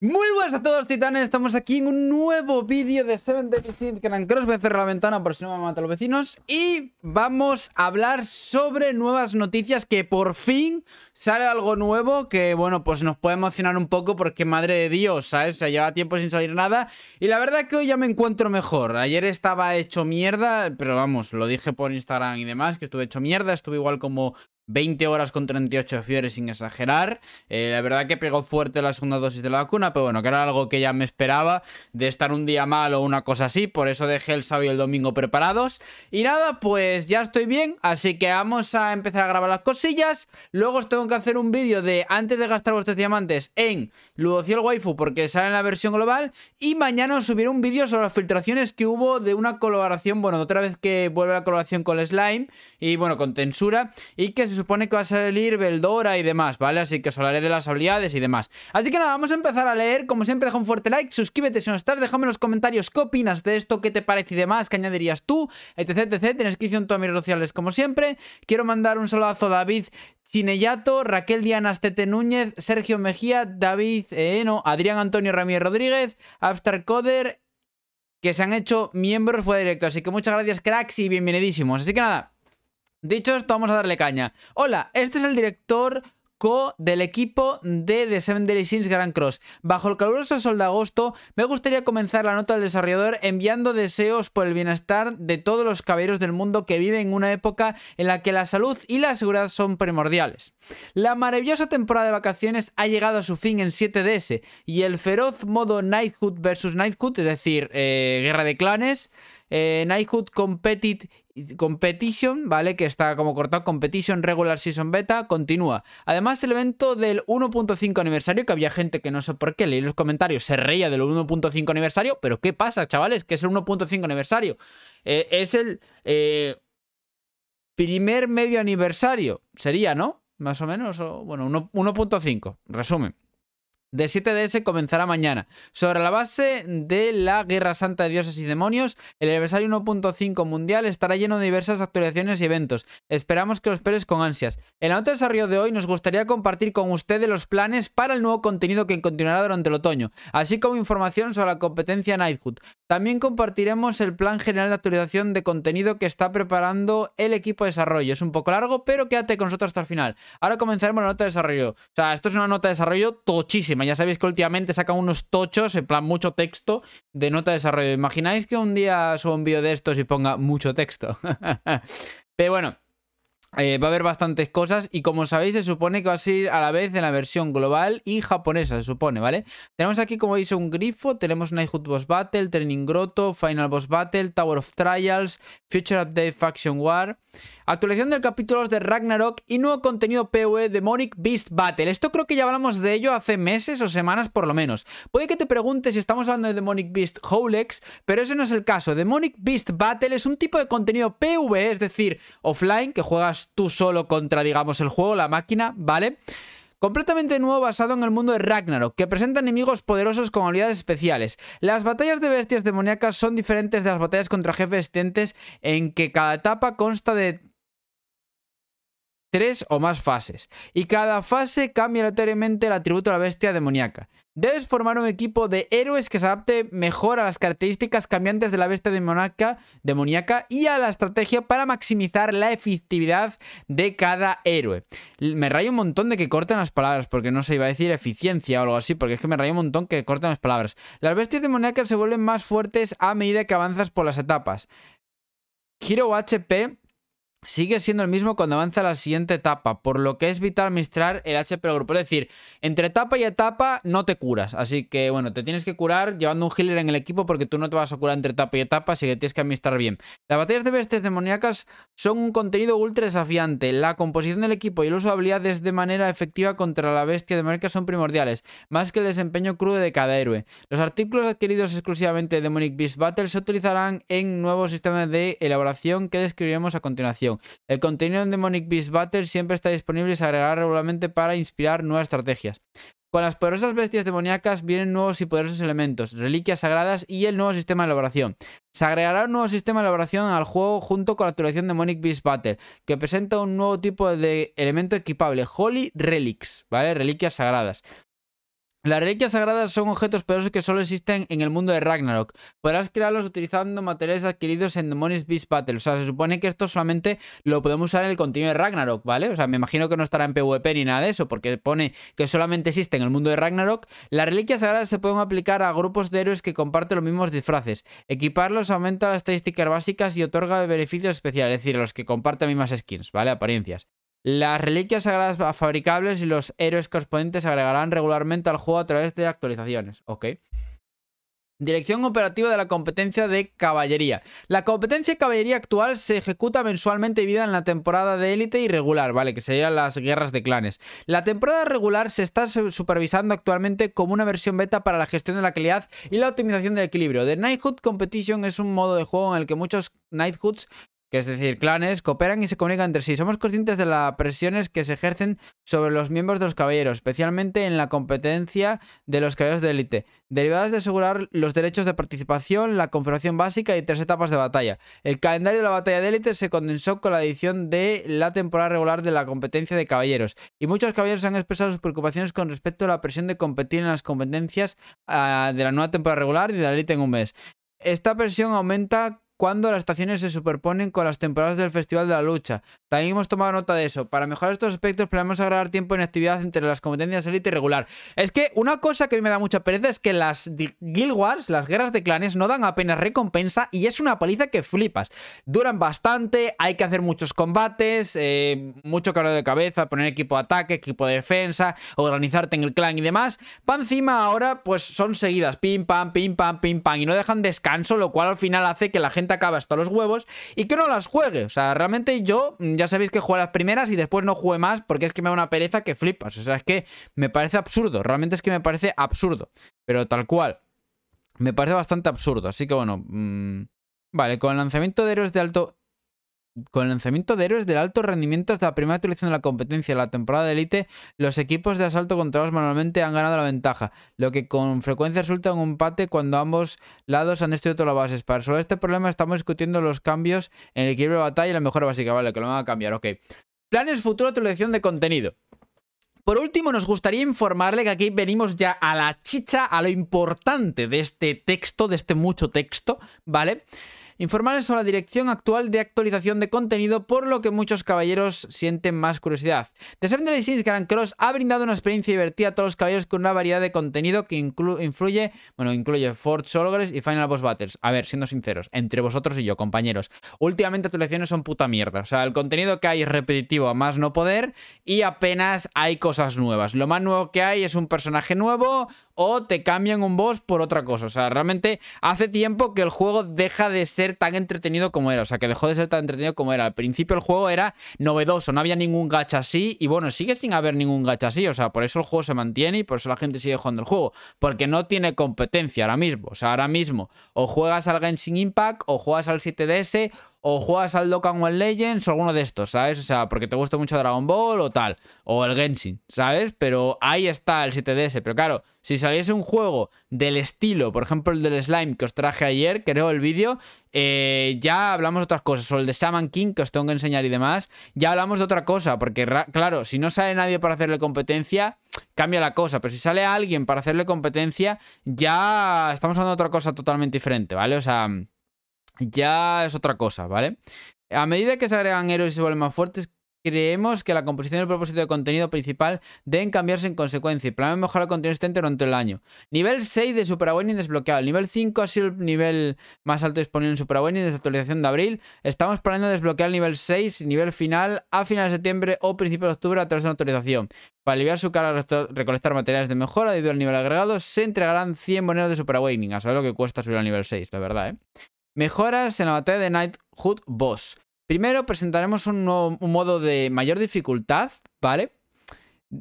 Muy buenas a todos titanes, estamos aquí en un nuevo vídeo de 7 Days Que Cross Voy a cerrar la ventana por si no me matan los vecinos Y vamos a hablar sobre nuevas noticias que por fin sale algo nuevo Que bueno, pues nos puede emocionar un poco porque madre de Dios, ¿sabes? O sea, lleva tiempo sin salir nada Y la verdad es que hoy ya me encuentro mejor Ayer estaba hecho mierda, pero vamos, lo dije por Instagram y demás Que estuve hecho mierda, estuve igual como 20 horas con 38 fiores sin exagerar. Eh, la verdad que pegó fuerte la segunda dosis de la vacuna, pero bueno, que era algo que ya me esperaba de estar un día mal o una cosa así, por eso dejé el sábado y el domingo preparados. Y nada, pues ya estoy bien, así que vamos a empezar a grabar las cosillas. Luego os tengo que hacer un vídeo de antes de gastar vuestros diamantes en Ludociel Waifu porque sale en la versión global. Y mañana os subiré un vídeo sobre las filtraciones que hubo de una colaboración, bueno, otra vez que vuelve la colaboración con Slime y bueno, con Tensura y que se supone que va a salir Beldora y demás, ¿vale? Así que os hablaré de las habilidades y demás. Así que nada, vamos a empezar a leer. Como siempre, deja un fuerte like, suscríbete si no estás, déjame en los comentarios qué opinas de esto, qué te parece y demás, qué añadirías tú, etc, etc. Tienes que ir en todas mis redes sociales como siempre. Quiero mandar un saludazo a David Chinellato, Raquel Diana Astete Núñez, Sergio Mejía, David Eno, eh, Adrián Antonio Ramírez Rodríguez, Abstar Coder, que se han hecho miembros fue directo. Así que muchas gracias, cracks, y bienvenidísimos. Así que nada, Dicho esto, vamos a darle caña. Hola, este es el director Co del equipo de The Seven Daily Sins Grand Cross. Bajo el caluroso sol de agosto, me gustaría comenzar la nota del desarrollador enviando deseos por el bienestar de todos los caballeros del mundo que viven en una época en la que la salud y la seguridad son primordiales. La maravillosa temporada de vacaciones ha llegado a su fin en 7DS y el feroz modo Knighthood vs Knighthood, es decir, eh, guerra de clanes, eh, Nighthood Competition, ¿vale? Que está como cortado, Competition Regular Season Beta, continúa. Además, el evento del 1.5 aniversario, que había gente que no sé por qué, leí los comentarios, se reía del 1.5 aniversario, pero ¿qué pasa, chavales? Que es el 1.5 aniversario. Eh, es el eh, primer medio aniversario, sería, ¿no? Más o menos, bueno, 1.5, resumen de 7DS comenzará mañana. Sobre la base de la Guerra Santa de Dioses y Demonios, el aniversario 1.5 mundial estará lleno de diversas actualizaciones y eventos. Esperamos que los esperes con ansias. En la nota de desarrollo de hoy nos gustaría compartir con ustedes los planes para el nuevo contenido que continuará durante el otoño, así como información sobre la competencia Nighthood. También compartiremos el plan general de actualización de contenido que está preparando el equipo de desarrollo. Es un poco largo, pero quédate con nosotros hasta el final. Ahora comenzaremos la nota de desarrollo. O sea, esto es una nota de desarrollo tochísima. Ya sabéis que últimamente saca unos tochos, en plan mucho texto de nota de desarrollo. ¿Imagináis que un día suba un vídeo de estos y ponga mucho texto? Pero bueno, eh, va a haber bastantes cosas y como sabéis se supone que va a ser a la vez en la versión global y japonesa, se supone, ¿vale? Tenemos aquí como veis un grifo, tenemos Nighthood Boss Battle, Training Grotto, Final Boss Battle, Tower of Trials, Future Update Faction War, actualización del capítulos de Ragnarok y nuevo contenido PvE Demonic Beast Battle. Esto creo que ya hablamos de ello hace meses o semanas por lo menos. Puede que te preguntes si estamos hablando de Demonic Beast Holex, pero ese no es el caso. Demonic Beast Battle es un tipo de contenido PvE, es decir, offline que juegas tú solo contra, digamos, el juego, la máquina, ¿vale? completamente nuevo basado en el mundo de Ragnarok, que presenta enemigos poderosos con habilidades especiales. Las batallas de bestias demoníacas son diferentes de las batallas contra jefes tentes en que cada etapa consta de tres o más fases, y cada fase cambia aleatoriamente el atributo de la bestia demoníaca. Debes formar un equipo de héroes que se adapte mejor a las características cambiantes de la bestia demoníaca, y a la estrategia para maximizar la efectividad de cada héroe. Me rayo un montón de que corten las palabras, porque no se iba a decir eficiencia o algo así, porque es que me rayo un montón que corten las palabras. Las bestias demoníacas se vuelven más fuertes a medida que avanzas por las etapas. Giro HP sigue siendo el mismo cuando avanza la siguiente etapa, por lo que es vital administrar el HP del grupo. Es decir, entre etapa y etapa no te curas, así que bueno, te tienes que curar llevando un healer en el equipo porque tú no te vas a curar entre etapa y etapa, así que tienes que administrar bien. Las batallas de bestias demoníacas son un contenido ultra desafiante, la composición del equipo y el uso de habilidades de manera efectiva contra la bestia demoníaca son primordiales, más que el desempeño crudo de cada héroe. Los artículos adquiridos exclusivamente de Monique Beast Battle se utilizarán en nuevos sistemas de elaboración que describiremos a continuación. El contenido de Demonic Beast Battle siempre está disponible y se agregará regularmente para inspirar nuevas estrategias. Con las poderosas bestias demoníacas vienen nuevos y poderosos elementos, reliquias sagradas y el nuevo sistema de elaboración. Se agregará un nuevo sistema de elaboración al juego junto con la actualización de Monic Beast Battle, que presenta un nuevo tipo de elemento equipable, Holy Relics, ¿vale? Reliquias sagradas, las reliquias sagradas son objetos poderosos que solo existen en el mundo de Ragnarok. Podrás crearlos utilizando materiales adquiridos en Demonic Beast Battle. O sea, se supone que esto solamente lo podemos usar en el contenido de Ragnarok, ¿vale? O sea, me imagino que no estará en PvP ni nada de eso, porque pone que solamente existe en el mundo de Ragnarok. Las reliquias sagradas se pueden aplicar a grupos de héroes que comparten los mismos disfraces. Equiparlos aumenta las estadísticas básicas y otorga beneficios especiales, es decir, a los que comparten mismas skins, ¿vale? Apariencias. Las reliquias sagradas fabricables y los héroes correspondientes se agregarán regularmente al juego a través de actualizaciones. Ok. Dirección operativa de la competencia de caballería. La competencia de caballería actual se ejecuta mensualmente vida en la temporada de élite y regular, ¿vale? Que serían las guerras de clanes. La temporada regular se está supervisando actualmente como una versión beta para la gestión de la calidad y la optimización del equilibrio. The Knighthood Competition es un modo de juego en el que muchos Knighthoods que es decir, clanes, cooperan y se comunican entre sí. Somos conscientes de las presiones que se ejercen sobre los miembros de los caballeros, especialmente en la competencia de los caballeros de élite, derivadas de asegurar los derechos de participación, la configuración básica y tres etapas de batalla. El calendario de la batalla de élite se condensó con la edición de la temporada regular de la competencia de caballeros, y muchos caballeros han expresado sus preocupaciones con respecto a la presión de competir en las competencias ah, de la nueva temporada regular y de la élite en un mes. Esta presión aumenta cuando las estaciones se superponen con las temporadas del Festival de la Lucha. También hemos tomado nota de eso. Para mejorar estos aspectos, planeamos agregar tiempo en actividad entre las competencias élite y regular. Es que una cosa que me da mucha pereza es que las Guild Wars, las guerras de clanes, no dan apenas recompensa y es una paliza que flipas. Duran bastante, hay que hacer muchos combates, eh, mucho caro de cabeza, poner equipo de ataque, equipo de defensa, organizarte en el clan y demás. Para encima ahora, pues son seguidas, pim pam, pim pam, pim pam, y no dejan descanso, lo cual al final hace que la gente acaba hasta los huevos y que no las juegue. O sea, realmente yo mm, ya sabéis que juego las primeras y después no juegue más porque es que me da una pereza que flipas. O sea, es que me parece absurdo. Realmente es que me parece absurdo. Pero tal cual. Me parece bastante absurdo. Así que bueno. Mm, vale, con el lanzamiento de héroes de alto con el lanzamiento de héroes de alto rendimiento hasta la primera actualización de la competencia, la temporada de élite, los equipos de asalto controlados manualmente han ganado la ventaja, lo que con frecuencia resulta en un empate cuando ambos lados han destruido todas las bases. Para resolver este problema estamos discutiendo los cambios en el equilibrio de batalla y la mejora básica. Vale, que lo van a cambiar, ok. Planes futuro actualización de contenido. Por último, nos gustaría informarle que aquí venimos ya a la chicha, a lo importante de este texto, de este mucho texto, ¿vale? informarles sobre la dirección actual de actualización de contenido, por lo que muchos caballeros sienten más curiosidad. The 76 Grand Cross ha brindado una experiencia divertida a todos los caballeros con una variedad de contenido que influye, bueno, incluye Forge Solvers y Final Boss Battles. A ver, siendo sinceros, entre vosotros y yo, compañeros, últimamente tus lecciones son puta mierda. O sea, el contenido que hay es repetitivo a más no poder y apenas hay cosas nuevas. Lo más nuevo que hay es un personaje nuevo, o te cambian un boss por otra cosa. O sea, realmente hace tiempo que el juego deja de ser tan entretenido como era. O sea, que dejó de ser tan entretenido como era. Al principio el juego era novedoso, no había ningún gacha así. Y bueno, sigue sin haber ningún gacha así. O sea, por eso el juego se mantiene y por eso la gente sigue jugando el juego. Porque no tiene competencia ahora mismo. O sea, ahora mismo o juegas al Genshin Impact o juegas al 7DS o juegas al Dokkan el Legends o alguno de estos, ¿sabes? O sea, porque te gusta mucho Dragon Ball o tal, o el Genshin, ¿sabes? Pero ahí está el 7DS. Pero claro, si saliese un juego del estilo, por ejemplo el del Slime que os traje ayer, creo el vídeo, eh, ya hablamos de otras cosas, o el de Shaman King que os tengo que enseñar y demás, ya hablamos de otra cosa, porque claro, si no sale nadie para hacerle competencia, cambia la cosa, pero si sale alguien para hacerle competencia, ya estamos hablando de otra cosa totalmente diferente, ¿vale? O sea ya es otra cosa, ¿vale? A medida que se agregan héroes y se vuelven más fuertes, creemos que la composición y el propósito de contenido principal deben cambiarse en consecuencia y planeamos mejorar el contenido existente durante el año. Nivel 6 de Super Awakening desbloqueado. El nivel 5 ha sido el nivel más alto disponible en Super Awakening desde la actualización de abril. Estamos planeando desbloquear el nivel 6, nivel final, a finales de septiembre o principios de octubre a través de una actualización. Para aliviar su cara de recolectar materiales de mejora debido al nivel agregado, se entregarán 100 monedas de Super Awakening. A saber lo que cuesta subir al nivel 6, la verdad, ¿eh? Mejoras en la batalla de Knighthood Boss. Primero presentaremos un, modo de mayor dificultad, ¿vale?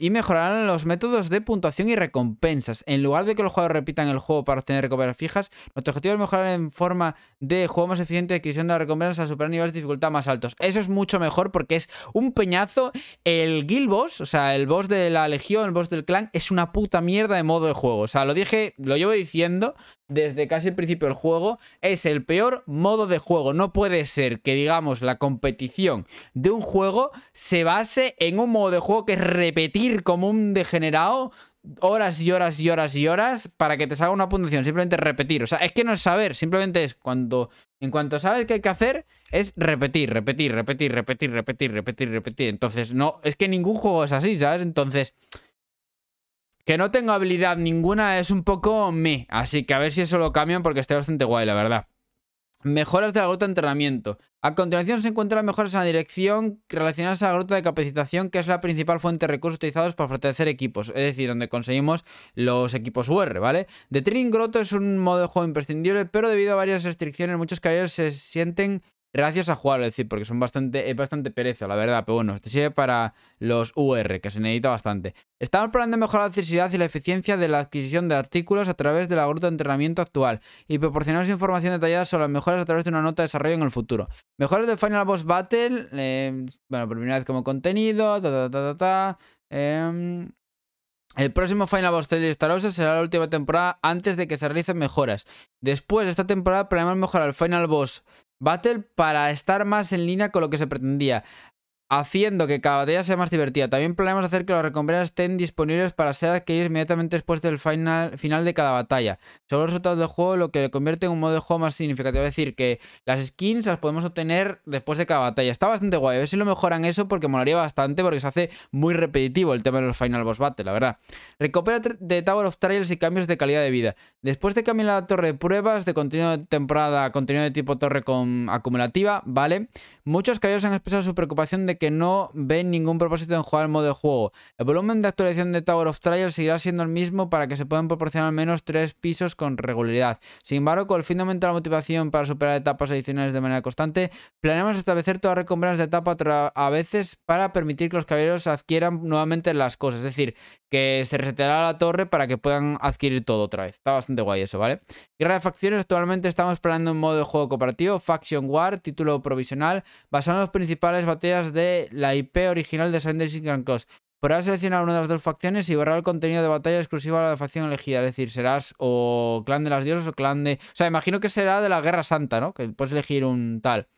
Y mejorarán los métodos de puntuación y recompensas. En lugar de que los jugadores repitan el juego para obtener recompensas fijas, nuestro objetivo es mejorar en forma de juego más eficiente de adquisición de recompensas a superar niveles de dificultad más altos. Eso es mucho mejor porque es un peñazo. El Guild Boss, o sea, el boss de la Legión, el boss del clan, es una puta mierda de modo de juego. O sea, lo dije, lo llevo diciendo desde casi el principio del juego, es el peor modo de juego. No puede ser que, digamos, la competición de un juego se base en un modo de juego que es repetir como un degenerado horas y horas y horas y horas para que te salga una puntuación, simplemente repetir. O sea, es que no es saber, simplemente es cuando en cuanto sabes que hay que hacer es repetir, repetir, repetir, repetir, repetir, repetir, repetir. Entonces, no, es que ningún juego es así, ¿sabes? Entonces, que no tengo habilidad ninguna es un poco me. Así que a ver si eso lo cambian porque esté bastante guay, la verdad. Mejoras de la gruta de entrenamiento. A continuación se encuentran mejoras en la dirección relacionadas a la gruta de capacitación, que es la principal fuente de recursos utilizados para fortalecer equipos, es decir, donde conseguimos los equipos UR, ¿vale? The Training Grotto es un modo de juego imprescindible, pero debido a varias restricciones, muchos caballeros se sienten Gracias a jugar, es decir, porque son bastante, es bastante pereza, la verdad, pero bueno, este sirve para los UR, que se necesita bastante. Estamos planeando mejorar la accesibilidad y la eficiencia de la adquisición de artículos a través de la gruta de entrenamiento actual y proporcionamos información detallada sobre las mejoras a través de una nota de desarrollo en el futuro. Mejoras de Final Boss Battle, em, bueno, por primera vez como contenido, em, el próximo Final Boss de Star Wars será la última temporada antes de que se realicen mejoras. Después de esta temporada planeamos mejorar el Final Boss Battle para estar más en línea con lo que se pretendía haciendo que cada batalla sea más divertida. También planeamos hacer que los recompensas estén disponibles para ser adquiridas inmediatamente después del final, final de cada batalla. Solo los resultados del juego, lo que le convierte en un modo de juego más significativo. Es decir, que las skins las podemos obtener después de cada batalla. Está bastante guay. A ver si lo mejoran eso porque molaría bastante porque se hace muy repetitivo el tema de los Final Boss Battle, la verdad. Recupera de Tower of Trials y cambios de calidad de vida. Después de cambiar la torre de pruebas de continuo de temporada, contenido de tipo torre con acumulativa, ¿vale? Muchos caballeros han expresado su preocupación de que no ven ningún propósito en jugar al modo de juego. El volumen de actualización de Tower of Trials seguirá siendo el mismo para que se puedan proporcionar al menos tres pisos con regularidad. Sin embargo, con el fin de aumentar la motivación para superar etapas adicionales de manera constante, planeamos establecer todas recompensas de etapa a veces para permitir que los caballeros adquieran nuevamente las cosas. Es decir, que se reseteará la torre para que puedan adquirir todo otra vez. Está bastante guay eso, ¿vale? Guerra de facciones, actualmente estamos planeando un modo de juego cooperativo, Faction War, título provisional, basado en las principales batallas de la IP original de y and Cross. Podrás seleccionar una de las dos facciones y borrar el contenido de batalla exclusivo a la facción elegida. Es decir, serás o clan de las diosas o clan de... O sea, imagino que será de la Guerra Santa, ¿no? Que puedes elegir un tal.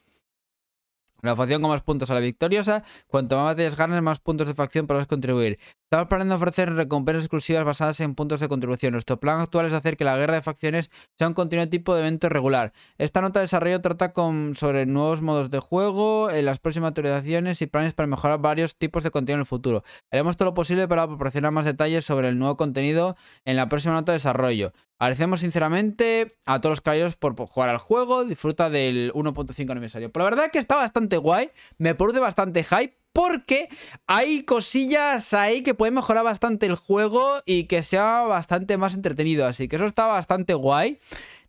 La facción con más puntos a la victoriosa. Cuanto más batallas ganas, más puntos de facción podrás contribuir. Estamos planeando ofrecer recompensas exclusivas basadas en puntos de contribución. Nuestro plan actual es hacer que la guerra de facciones sea un continuo tipo de evento regular. Esta nota de desarrollo trata con, sobre nuevos modos de juego, las próximas actualizaciones y planes para mejorar varios tipos de contenido en el futuro. Haremos todo lo posible para proporcionar más detalles sobre el nuevo contenido en la próxima nota de desarrollo. Agradecemos sinceramente a todos los caballeros por jugar al juego. Disfruta del 1.5 aniversario. Pero la verdad que está bastante guay. Me produce bastante hype porque hay cosillas ahí que pueden mejorar bastante el juego y que sea bastante más entretenido. Así que eso está bastante guay.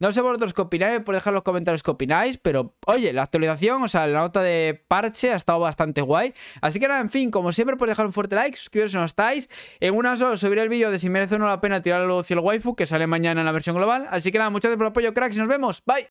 No sé vosotros qué opináis, por dejar los comentarios qué opináis, pero oye, la actualización, o sea, la nota de parche ha estado bastante guay. Así que nada, en fin, como siempre, por dejar un fuerte like, suscribiros si no estáis. En una sola subiré el vídeo de si merece o no la pena tirar al el waifu, que sale mañana en la versión global. Así que nada, muchas gracias por el apoyo, cracks, y nos vemos. Bye.